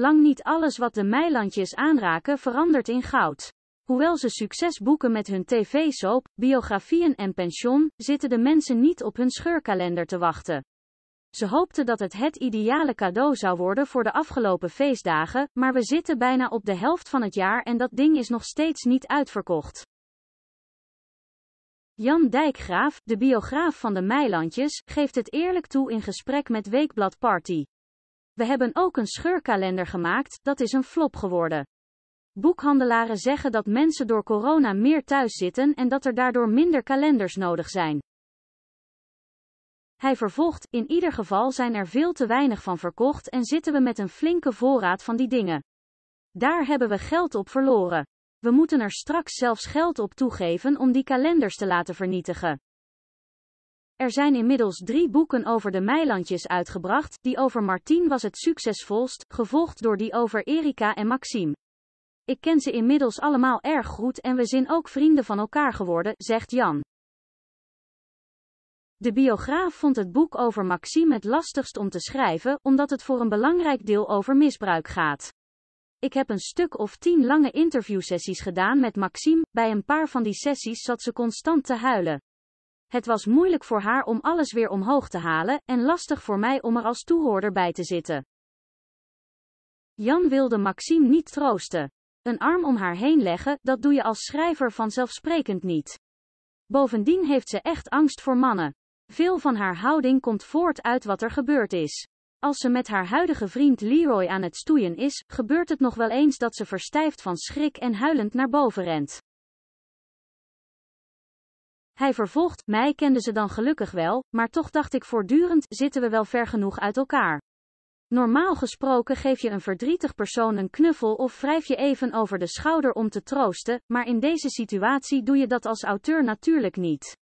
Lang niet alles wat de Meilandjes aanraken verandert in goud. Hoewel ze succes boeken met hun tv-soap, biografieën en pensioen, zitten de mensen niet op hun scheurkalender te wachten. Ze hoopten dat het het ideale cadeau zou worden voor de afgelopen feestdagen, maar we zitten bijna op de helft van het jaar en dat ding is nog steeds niet uitverkocht. Jan Dijkgraaf, de biograaf van de Meilandjes, geeft het eerlijk toe in gesprek met Weekblad Party. We hebben ook een scheurkalender gemaakt, dat is een flop geworden. Boekhandelaren zeggen dat mensen door corona meer thuis zitten en dat er daardoor minder kalenders nodig zijn. Hij vervolgt, in ieder geval zijn er veel te weinig van verkocht en zitten we met een flinke voorraad van die dingen. Daar hebben we geld op verloren. We moeten er straks zelfs geld op toegeven om die kalenders te laten vernietigen. Er zijn inmiddels drie boeken over de Meilandjes uitgebracht, die over Martien was het succesvolst, gevolgd door die over Erika en Maxime. Ik ken ze inmiddels allemaal erg goed en we zijn ook vrienden van elkaar geworden, zegt Jan. De biograaf vond het boek over Maxime het lastigst om te schrijven, omdat het voor een belangrijk deel over misbruik gaat. Ik heb een stuk of tien lange interviewsessies gedaan met Maxime, bij een paar van die sessies zat ze constant te huilen. Het was moeilijk voor haar om alles weer omhoog te halen en lastig voor mij om er als toehoorder bij te zitten. Jan wilde Maxime niet troosten. Een arm om haar heen leggen, dat doe je als schrijver vanzelfsprekend niet. Bovendien heeft ze echt angst voor mannen. Veel van haar houding komt voort uit wat er gebeurd is. Als ze met haar huidige vriend Leroy aan het stoeien is, gebeurt het nog wel eens dat ze verstijft van schrik en huilend naar boven rent. Hij vervolgt, mij kenden ze dan gelukkig wel, maar toch dacht ik voortdurend, zitten we wel ver genoeg uit elkaar. Normaal gesproken geef je een verdrietig persoon een knuffel of wrijf je even over de schouder om te troosten, maar in deze situatie doe je dat als auteur natuurlijk niet.